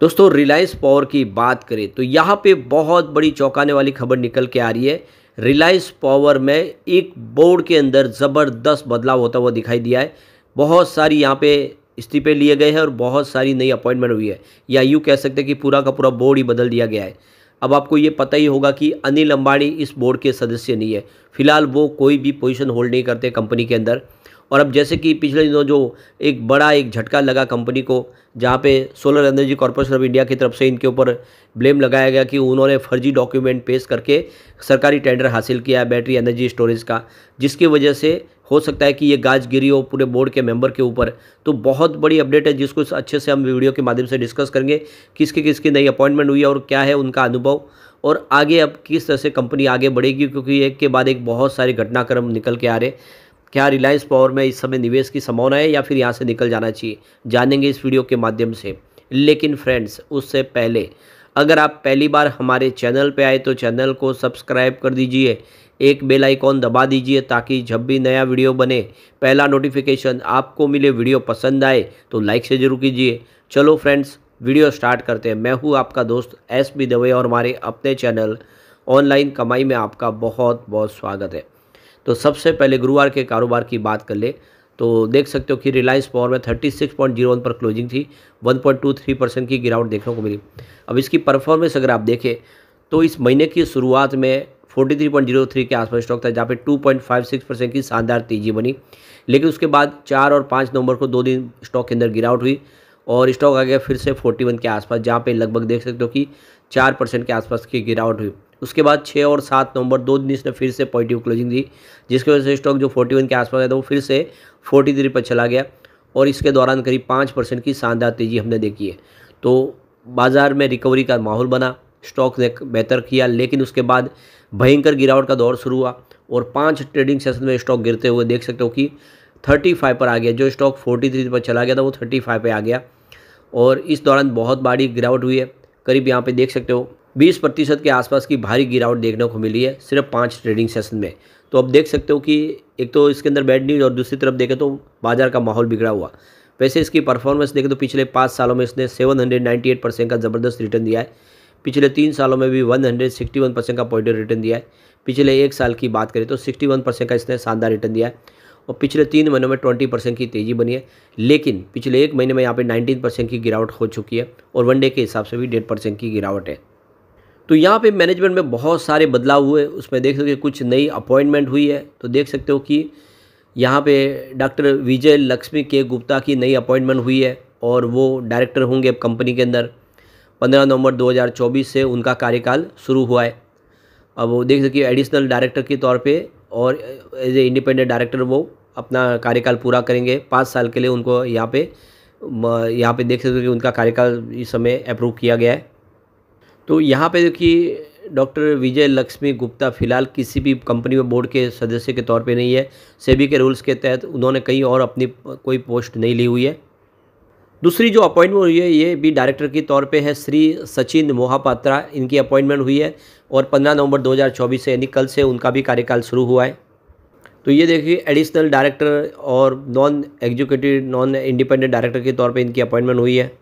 दोस्तों रिलायंस पावर की बात करें तो यहाँ पे बहुत बड़ी चौंकाने वाली खबर निकल के आ रही है रिलायंस पावर में एक बोर्ड के अंदर ज़बरदस्त बदलाव होता हुआ दिखाई दिया है बहुत सारी यहाँ पे इस्तीफे लिए गए हैं और बहुत सारी नई अपॉइंटमेंट हुई है या यूँ कह सकते हैं कि पूरा का पूरा बोर्ड ही बदल दिया गया है अब आपको ये पता ही होगा कि अनिल अंबाणी इस बोर्ड के सदस्य नहीं है फिलहाल वो कोई भी पोजिशन होल्ड नहीं करते कंपनी के अंदर और अब जैसे कि पिछले दिनों जो एक बड़ा एक झटका लगा कंपनी को जहाँ पे solar energy corporation of India की तरफ से इनके ऊपर ब्लेम लगाया गया कि उन्होंने फर्जी डॉक्यूमेंट पेश करके सरकारी टेंडर हासिल किया है बैटरी एनर्जी स्टोरेज का जिसकी वजह से हो सकता है कि ये गाज गिरी हो पूरे बोर्ड के मेंबर के ऊपर तो बहुत बड़ी अपडेट है जिसको अच्छे से हम वीडियो के माध्यम से डिस्कस करेंगे किसकी किसकी नई अपॉइंटमेंट हुई है और क्या है उनका अनुभव और आगे अब किस तरह से कंपनी आगे बढ़ेगी क्योंकि एक के बाद एक बहुत सारे घटनाक्रम निकल के आ रहे क्या रिलायंस पावर में इस समय निवेश की संभावना है या फिर यहाँ से निकल जाना चाहिए जानेंगे इस वीडियो के माध्यम से लेकिन फ्रेंड्स उससे पहले अगर आप पहली बार हमारे चैनल पर आए तो चैनल को सब्सक्राइब कर दीजिए एक बेल आइकॉन दबा दीजिए ताकि जब भी नया वीडियो बने पहला नोटिफिकेशन आपको मिले वीडियो पसंद आए तो लाइक से जरूर कीजिए चलो फ्रेंड्स वीडियो स्टार्ट करते हैं मैं हूँ आपका दोस्त एस बी दवे और हमारे अपने चैनल ऑनलाइन कमाई में आपका बहुत बहुत स्वागत है तो सबसे पहले गुरुवार के कारोबार की बात कर ले तो देख सकते हो कि रिलायंस पावर में 36.01 पर क्लोजिंग थी 1.23 परसेंट की गिरावट देखने को मिली अब इसकी परफॉर्मेंस अगर आप देखें तो इस महीने की शुरुआत में 43.03 के आसपास स्टॉक था जहाँ पे 2.56 परसेंट की शानदार तेजी बनी लेकिन उसके बाद चार और पाँच नवंबर को दो दिन स्टॉक के अंदर गिरावट हुई और स्टॉक आ गया फिर से वन के आसपास जहाँ पे लगभग देख सकते हो कि चार परसेंट के आसपास की गिरावट हुई उसके बाद छः और सात नवंबर दो दिन इसने फिर से पॉजिटिव क्लोजिंग दी जिसकी वजह से स्टॉक जो फोर्टी वन के आसपास था तो वो फिर से फोर्टी थ्री पर चला गया और इसके दौरान करीब पाँच परसेंट की शानदार तेज़ी हमने देखी है तो बाज़ार में रिकवरी का माहौल बना स्टॉक ने बेहतर किया लेकिन उसके बाद भयंकर गिरावट का दौर शुरू हुआ और पाँच ट्रेडिंग सेशन में स्टॉक गिरते हुए देख सकते हो कि थर्टी फाइव पर आ गया जो स्टॉक फोर्टी थ्री पर चला गया था वो थर्टी फाइव पर आ गया और इस दौरान बहुत बड़ी गिरावट हुई है करीब यहाँ पर देख सकते हो 20 प्रतिशत के आसपास की भारी गिरावट देखने को मिली है सिर्फ पाँच ट्रेडिंग सेशन में तो अब देख सकते हो कि एक तो इसके अंदर बैड न्यूज़ और दूसरी तरफ देखें तो बाजार का माहौल बिगड़ा हुआ वैसे इसकी परफॉर्मेंस देखें तो पिछले पाँच सालों में इसने 798 परसेंट का ज़बरदस्त रिटर्न दिया है पिछले तीन सालों में भी 161 परसेंट का पॉजिटिव रिटर्न दिया है पिछले एक साल की बात करें तो 61 परसेंट का इसने शानदार रिटर्न दिया है और पिछले तीन महीनों में ट्वेंटी परसेंट की तेज़ी बनी है लेकिन पिछले एक महीने में यहाँ पे नाइनटीन परसेंट की गिरावट हो चुकी है और वनडे के हिसाब से भी डेढ़ परसेंट की गिरावट है तो यहाँ पे मैनेजमेंट में बहुत सारे बदलाव हुए उसमें देख सकते हो कुछ नई अपॉइंटमेंट हुई है तो देख सकते हो कि यहाँ पे डॉक्टर विजय लक्ष्मी के गुप्ता की नई अपॉइंटमेंट हुई है और वो डायरेक्टर होंगे अब कंपनी के अंदर 15 नवंबर 2024 से उनका कार्यकाल शुरू हुआ है अब वो देख सकते एडिशनल डायरेक्टर के तौर पर और एज ए इंडिपेंडेंट डायरेक्टर वो अपना कार्यकाल पूरा करेंगे पाँच साल के लिए उनको यहाँ पे यहाँ पे देख सकते हो कि उनका कार्यकाल इस समय अप्रूव किया गया है तो यहाँ पे देखिए डॉक्टर विजय लक्ष्मी गुप्ता फिलहाल किसी भी कंपनी में बोर्ड के सदस्य के तौर पे नहीं है सेबी के रूल्स के तहत उन्होंने कहीं और अपनी कोई पोस्ट नहीं ली हुई है दूसरी जो अपॉइंटमेंट हुई है ये भी डायरेक्टर के तौर पे है श्री सचिन मोहापात्रा इनकी अपॉइंटमेंट हुई है और 15 नवंबर 2024 से यानी कल से उनका भी कार्यकाल शुरू हुआ है तो ये देखिए एडिशनल डायरेक्टर और non executive non independent director के तौर पे इनकी अपॉइंटमेंट हुई है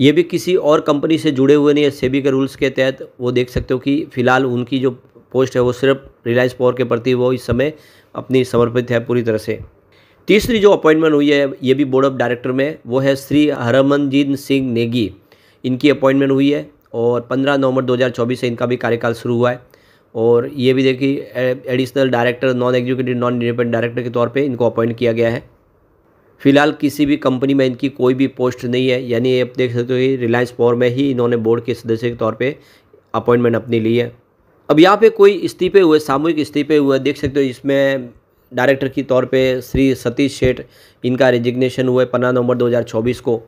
ये भी किसी और कंपनी से जुड़े हुए नहीं है सेबी के रूल्स के तहत वो देख सकते हो कि फ़िलहाल उनकी जो पोस्ट है वो सिर्फ रिलायंस पावर के प्रति वो इस समय अपनी समर्पित है पूरी तरह से तीसरी जो अपॉइंटमेंट हुई है ये भी बोर्ड ऑफ डायरेक्टर में वो है श्री हरमनजीत सिंह नेगी इनकी अपॉइंटमेंट हुई है और 15 नवंबर 2024 से इनका भी कार्यकाल शुरू हुआ है और ये भी देखिए additional director non executive non independent director के तौर पे इनको अपॉइंट किया गया है फिलहाल किसी भी कंपनी में इनकी कोई भी पोस्ट नहीं है यानी आप देख सकते हो कि रिलायंस पावर में ही इन्होंने बोर्ड के सदस्य के तौर पे अपॉइंटमेंट अपनी ली है अब यहाँ पे कोई इस्तीफे हुए सामूहिक इस्तीफे हुए देख सकते हो इसमें डायरेक्टर के तौर पे श्री सतीश सेठ इनका रिजिग्नेशन हुआ है पंद्रह नवंबर 2024 को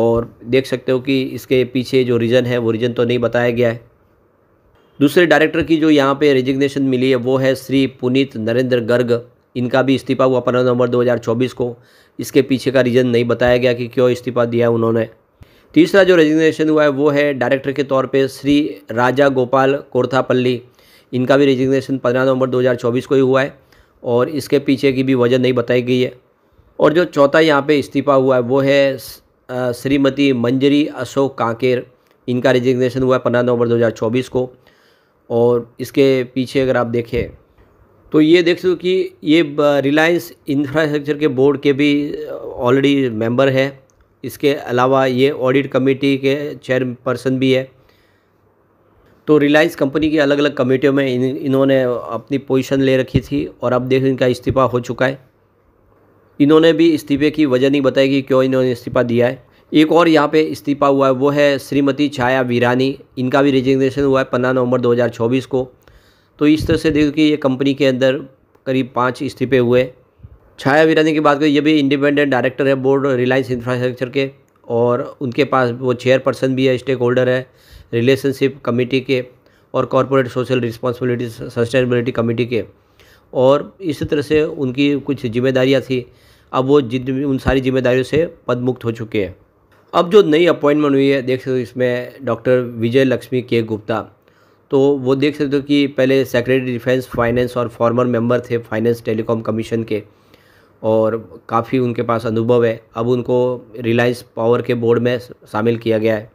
और देख सकते हो कि इसके पीछे जो रीज़न है वो रीज़न तो नहीं बताया गया है दूसरे डायरेक्टर की जो यहाँ पे रिजिग्नेशन मिली है वो है श्री पुनीत नरेंद्र गर्ग इनका भी इस्तीफा हुआ पंद्रह नवंबर 2024 को इसके पीछे का रीज़न नहीं बताया गया कि क्यों इस्तीफा दिया उन्होंने तीसरा जो रेजिग्नेशन हुआ है वो है डायरेक्टर के तौर पे श्री राजा गोपाल कोर्थापल्ली इनका भी रेजिग्नेशन पंद्रह नवंबर 2024 को ही हुआ है और इसके पीछे की भी वजह नहीं बताई गई है और जो चौथा यहाँ पर इस्तीफा हुआ है वो है श्रीमती मंजरी अशोक कांकेर इनका रेजिग्नेशन हुआ है पंद्रह नवंबर दो को और इसके पीछे अगर आप देखें तो ये देख सकते हो कि ये रिलायंस इंफ्रास्ट्रक्चर के बोर्ड के भी ऑलरेडी मेंबर है इसके अलावा ये ऑडिट कमेटी के चेयरपर्सन भी है तो रिलायंस कंपनी की अलग अलग कमेटियों में इन इन्होंने अपनी पोजीशन ले रखी थी और अब देखो इनका इस्तीफ़ा हो चुका है इन्होंने भी इस्तीफे की वजह नहीं बताई कि क्यों इन्होंने इस्तीफ़ा दिया है एक और यहाँ पे इस्तीफ़ा हुआ है वो है श्रीमती छाया वीरानी इनका भी रिजिग्नेशन हुआ है पंद्रह नवंबर 2024 को तो इस तरह से देखो कि ये कंपनी के अंदर करीब पाँच इस्तीफे हुए छाया वीरानी की बात करें ये भी इंडिपेंडेंट डायरेक्टर है बोर्ड रिलायंस इंफ्रास्ट्रक्चर के और उनके पास वो चेयरपर्सन भी है स्टेक होल्डर है रिलेशनशिप कमेटी के और corporate social responsibility sustainability committee के और इस तरह से उनकी कुछ जिम्मेदारियाँ थी अब वो जिन उन सारी जिम्मेदारियों से पदमुक्त हो चुके हैं अब जो नई अपॉइंटमेंट हुई है देख सकते हो इसमें डॉक्टर विजय लक्ष्मी के गुप्ता तो वो देख सकते हो कि पहले सेक्रेटरी डिफेंस फाइनेंस और फॉर्मर मेंबर थे फाइनेंस टेलीकॉम कमीशन के और काफ़ी उनके पास अनुभव है अब उनको रिलायंस पावर के बोर्ड में शामिल किया गया है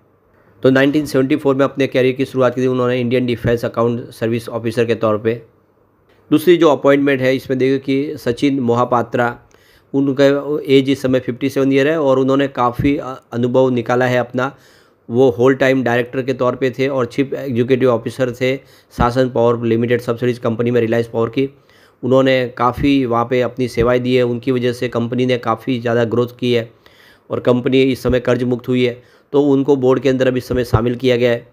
तो 1974 में अपने कैरियर की शुरुआत की थी उन्होंने Indian defence account service officer के तौर पे दूसरी जो अपॉइंटमेंट है इसमें देखो कि सचिन मोहापात्रा उनका एज इस समय 57 ईयर है और उन्होंने काफ़ी अनुभव निकाला है अपना वो होल टाइम डायरेक्टर के तौर पे थे और चीफ एग्जीक्यूटिव ऑफिसर थे शासन पावर लिमिटेड सब्सिडीज कंपनी में रिलायंस पावर की उन्होंने काफ़ी वहाँ पे अपनी सेवाएं दी है उनकी वजह से कंपनी ने काफ़ी ज़्यादा ग्रोथ की है और कंपनी इस समय कर्ज मुक्त हुई है तो उनको बोर्ड के अंदर अब इस समय शामिल किया गया है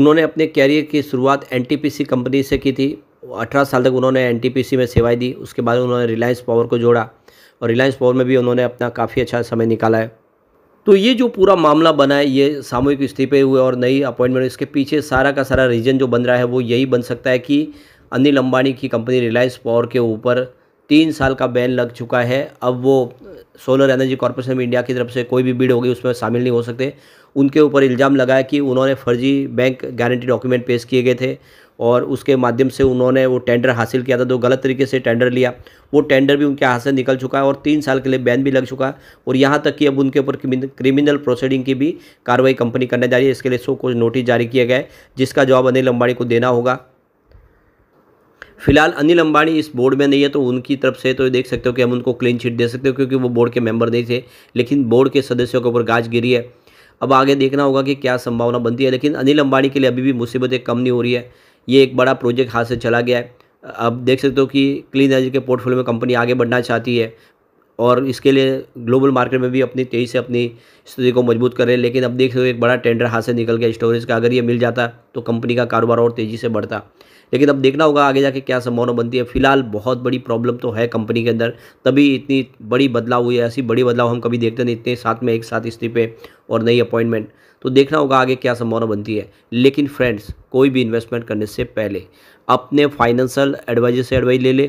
उन्होंने अपने कैरियर की शुरुआत एन कंपनी से की थी अठारह साल तक उन्होंने एन में सेवाएँ दी उसके बाद उन्होंने रिलायंस पावर को जोड़ा और रिलायंस पावर में भी उन्होंने अपना काफ़ी अच्छा समय निकाला है तो ये जो पूरा मामला बना है ये सामूहिक इस्तीफे हुए और नई अपॉइंटमेंट इसके पीछे सारा का सारा रीजन जो बन रहा है वो यही बन सकता है कि अनिल अंबानी की कंपनी रिलायंस पावर के ऊपर तीन साल का बैन लग चुका है अब वो solar energy corporation of India की तरफ से कोई भी बिड होगी उसमें शामिल नहीं हो सकते उनके ऊपर इल्ज़ाम लगाया कि उन्होंने फर्जी बैंक गारंटी डॉक्यूमेंट पेश किए गए थे और उसके माध्यम से उन्होंने वो टेंडर हासिल किया था तो गलत तरीके से टेंडर लिया वो टेंडर भी उनके हाथ से निकल चुका है और तीन साल के लिए बैन भी लग चुका है और यहाँ तक कि अब उनके ऊपर क्रिमिनल प्रोसीडिंग की भी कार्रवाई कंपनी करने जा रही है इसके लिए सो कुछ नोटिस जारी किए गए जिसका जवाब अनिल अंबाणी को देना होगा फिलहाल अनिल अंबानी इस बोर्ड में नहीं है तो उनकी तरफ से तो देख सकते हो कि हम उनको क्लीन चिट दे सकते हो क्योंकि वो बोर्ड के मेंबर नहीं थे लेकिन बोर्ड के सदस्यों के ऊपर गाज गिरी है अब आगे देखना होगा कि क्या संभावना बनती है लेकिन अनिल अंबानी के लिए अभी भी मुसीबतें कम नहीं हो रही है ये एक बड़ा प्रोजेक्ट हाथ से चला गया है अब देख सकते हो कि क्लीन एनर्जी के पोर्टफोलियो में कंपनी आगे बढ़ना चाहती है और इसके लिए ग्लोबल मार्केट में भी अपनी तेज़ी से अपनी स्थिति को मजबूत कर रहे हैं लेकिन अब देख सकते हो एक बड़ा टेंडर हाथ से निकल गया स्टोरेज का अगर ये मिल जाता तो कंपनी का कारोबार और तेज़ी से बढ़ता लेकिन अब देखना होगा आगे जाके क्या संभावना बनती है फिलहाल बहुत बड़ी प्रॉब्लम तो है कंपनी के अंदर तभी इतनी बड़ी बदलाव हुई है ऐसी बड़ी बदलाव हम कभी देखते नहीं इतने साथ में एक साथ इस्तीफे और नई अपॉइंटमेंट तो देखना होगा आगे क्या संभावना बनती है लेकिन फ्रेंड्स कोई भी इन्वेस्टमेंट करने से पहले अपने फाइनेंशियल एडवाइजर से एडवाइस ले लें